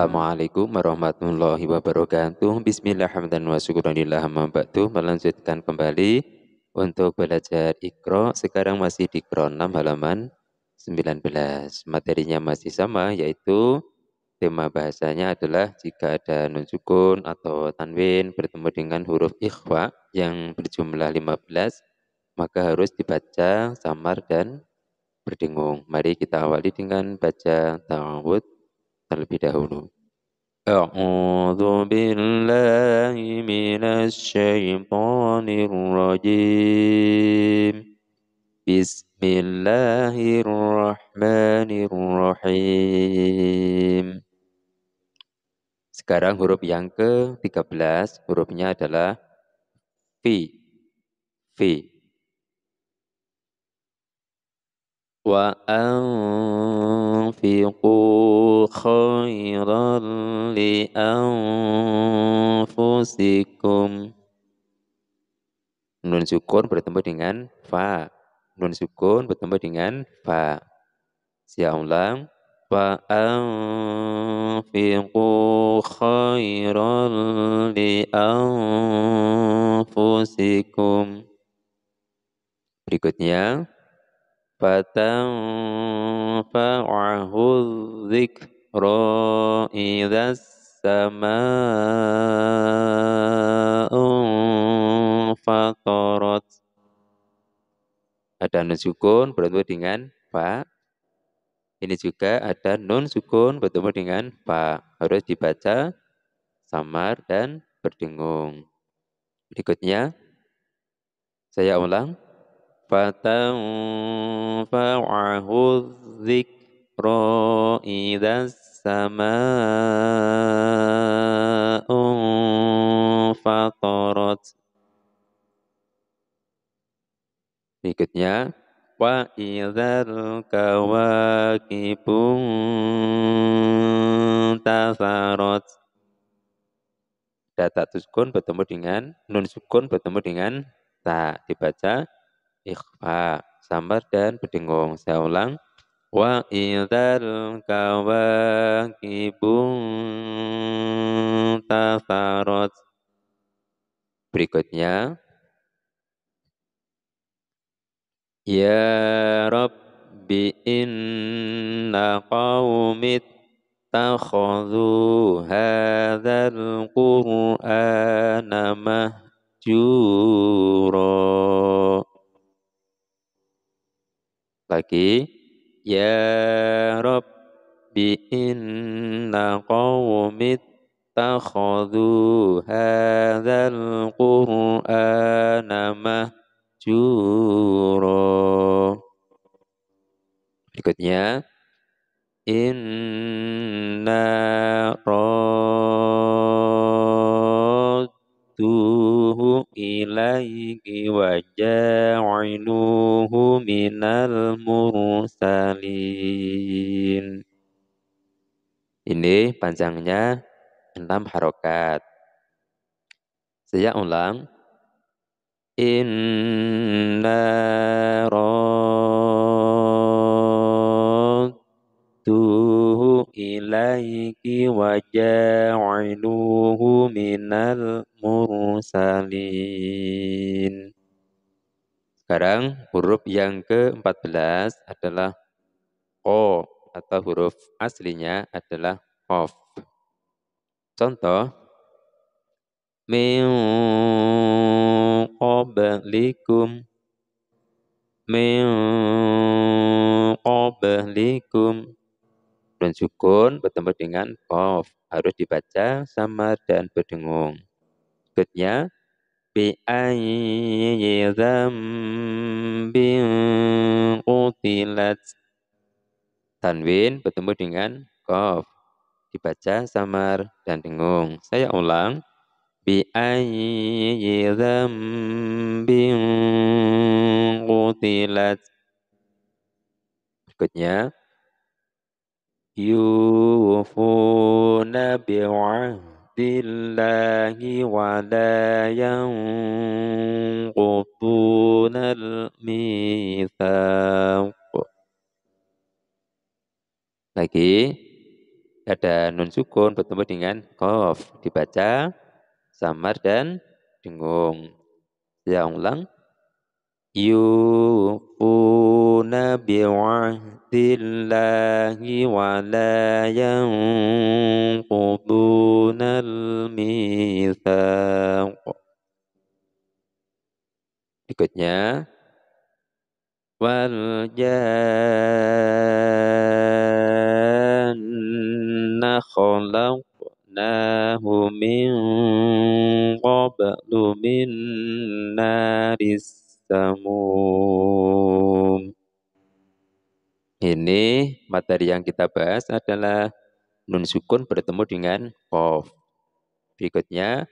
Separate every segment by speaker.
Speaker 1: Assalamualaikum warahmatullahi wabarakatuh. Bismillahirrahmanirrahim. Melanjutkan kembali untuk belajar Iqra. Sekarang masih di Iqra 6 halaman 19. Materinya masih sama yaitu tema bahasanya adalah jika ada nun sukun atau tanwin bertemu dengan huruf ikhfa yang berjumlah 15 maka harus dibaca samar dan berdengung. Mari kita awali dengan baca ta'awudz terlebih dahulu. أعوذ بالله من الشيطان الرجيم بسم الله الرحمن الرحيم Sekarang huruf yang ke-13, hurufnya adalah V V Wa أنفقوا خيرا لأنفسكم Nun sukun bertemu dengan fa. Nun sukun bertemu dengan fa. Saya ulang. fa khairan li anfusikum. Berikutnya, فتنفعه الذكرى إذا السماء انفطرت ada nun sukun bertemu dengan fa ini juga ada nun sukun bertemu dengan fa harus dibaca samar dan berdengung berikutnya saya ulang فتنفعه الذكرى إذا السماء فطرت Berikutnya, wa idzal kawakibun tasarat. Data tuskun bertemu dengan nun sukun bertemu dengan ta dibaca ikhfa, sambar dan berdengung Saya ulang. Wa idzal kawakibun tafarot. Berikutnya. Ya Rabbi inna qawmit takhudhu hadzal qur'ana mahjura lagi. Ya Rabbi inna qawmit takhadu hadzal qur'ana mahjura. Berikutnya. Inna ro إليه وجاعلوه من المرسلين Ini panjangnya enam harokat. Saya ulang. Inna radduhu ilaiki wa ja'aluhu minal mursalin. Sekarang huruf yang ke-14 adalah O atau huruf aslinya adalah of. Contoh min qablikum min qablikum dan sukun bertemu dengan of harus dibaca samar dan berdengung. Berikutnya بأي ذنب Tanwin bertemu dengan Kof. Dibaca samar dan dengung. Saya ulang. Bi'ayyi dhambin qutilat. Berikutnya. Yufuna bi'ahdi la ولا ينقضون الميثاق lagi ada nun sukun bertemu dengan kof dibaca samar dan dengung ya ulang yufuna biwahdillahi wa la yanqu الجان خلقناه من قبل من نار السموم Ini materi yang kita bahas adalah nun sukun bertemu dengan qaf. Berikutnya,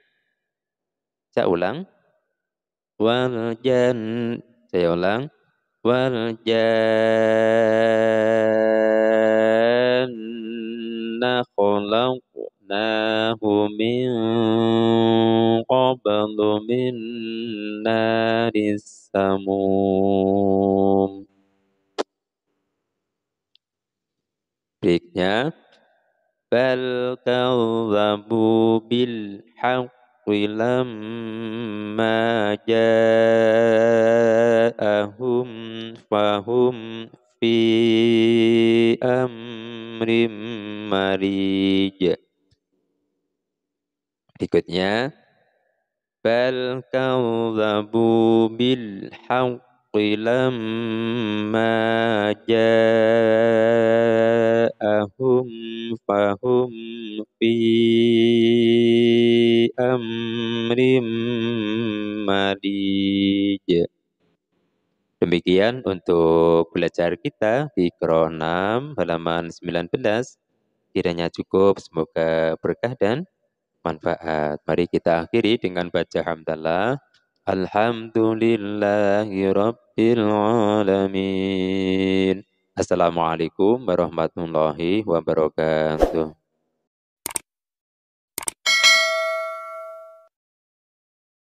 Speaker 1: saya ulang. Wal jan, saya ulang. Waljanna khulaknahu min qabalu min nari samum. Berikutnya. Bal kau zabu bil haq. لما جاءهم فهم في أمر مريج Berikutnya bal kadzabu bil لما جاءهم فهم في أمر مريج Demikian untuk belajar kita di kro 6 halaman 19. Kiranya cukup, semoga berkah dan manfaat. Mari kita akhiri dengan baca hamdallah Alhamdulillahi Rabbil Alamin. Assalamualaikum warahmatullahi wabarakatuh.